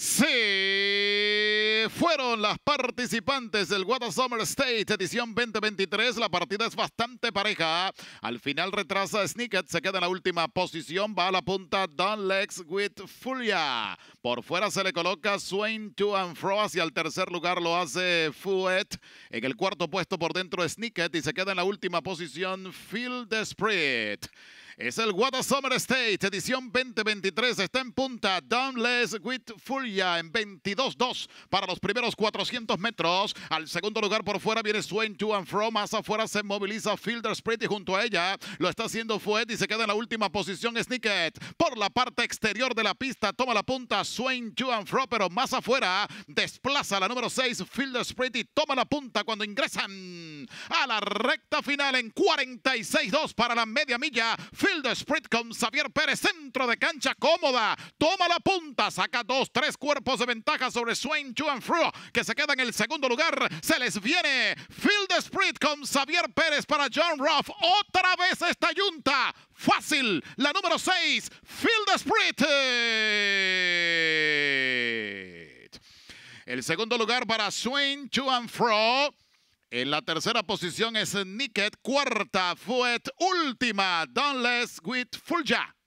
Sí, fueron las participantes del Water Summer State edición 2023. La partida es bastante pareja. Al final retrasa Snicket, se queda en la última posición. Va a la punta Dunlex with Fulia. Por fuera se le coloca Swain to and Fro. Hacia el tercer lugar lo hace Fuet. En el cuarto puesto por dentro Snicket y se queda en la última posición Field the es el Water Summer State, edición 2023. Está en punta Downless with Furia en 22-2 para los primeros 400 metros. Al segundo lugar por fuera viene Swain to and From. Más afuera se moviliza Fielder Spritty junto a ella lo está haciendo Fuet y se queda en la última posición Snicket. Por la parte exterior de la pista toma la punta Swain to and Fro, pero más afuera desplaza la número 6 Fielder Sprint toma la punta cuando ingresan a la recta final en 46-2 para la media milla. Field Sprit con Xavier Pérez, centro de cancha cómoda. Toma la punta, saca dos, tres cuerpos de ventaja sobre Swain and Fro que se queda en el segundo lugar. Se les viene Field Sprit con Xavier Pérez para John Ruff. Otra vez esta yunta. Fácil, la número seis, Field Sprit. El segundo lugar para Swain and Fro. En la tercera posición es Niket, cuarta Fuet, última downless with Jack.